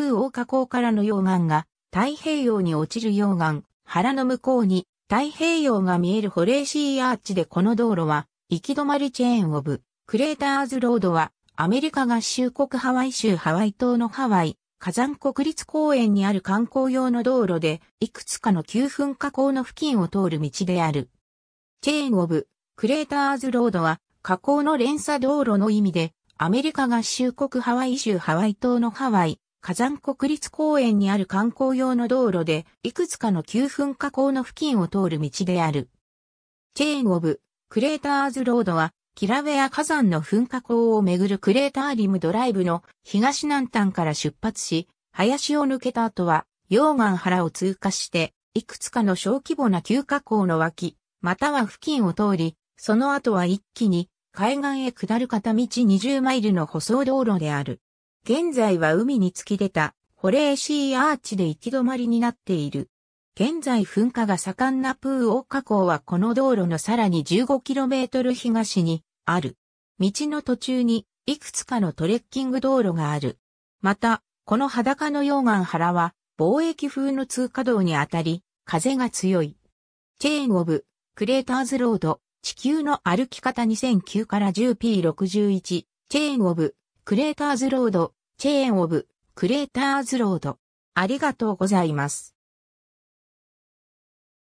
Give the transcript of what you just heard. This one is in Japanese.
空王河口からの溶岩が太平洋に落ちる溶岩、原の向こうに太平洋が見えるホレーシーアーチでこの道路は行き止まりチェーンオブクレーターズロードはアメリカ合衆国ハワイ州ハワイ島のハワイ火山国立公園にある観光用の道路でいくつかの急分加口の付近を通る道である。チェーンオブクレーターズロードは河口の連鎖道路の意味でアメリカ合衆国ハワイ州ハワイ島のハワイ火山国立公園にある観光用の道路で、いくつかの急噴火口の付近を通る道である。チェーン・オブ・クレーターズ・ロードは、キラウェア火山の噴火口をめぐるクレーターリムドライブの東南端から出発し、林を抜けた後は、溶岩原を通過して、いくつかの小規模な急火口の脇、または付近を通り、その後は一気に海岸へ下る片道20マイルの舗装道路である。現在は海に突き出たホレーシーアーチで行き止まりになっている。現在噴火が盛んなプーオカ口はこの道路のさらに 15km 東にある。道の途中にいくつかのトレッキング道路がある。また、この裸の溶岩原は貿易風の通過道にあたり、風が強い。チェーンオブ、クレーターズロード、地球の歩き方2009から 10P61、チェーンオブ、クレーターズロード、チェーンオブ、クレーターズロード。ありがとうございます。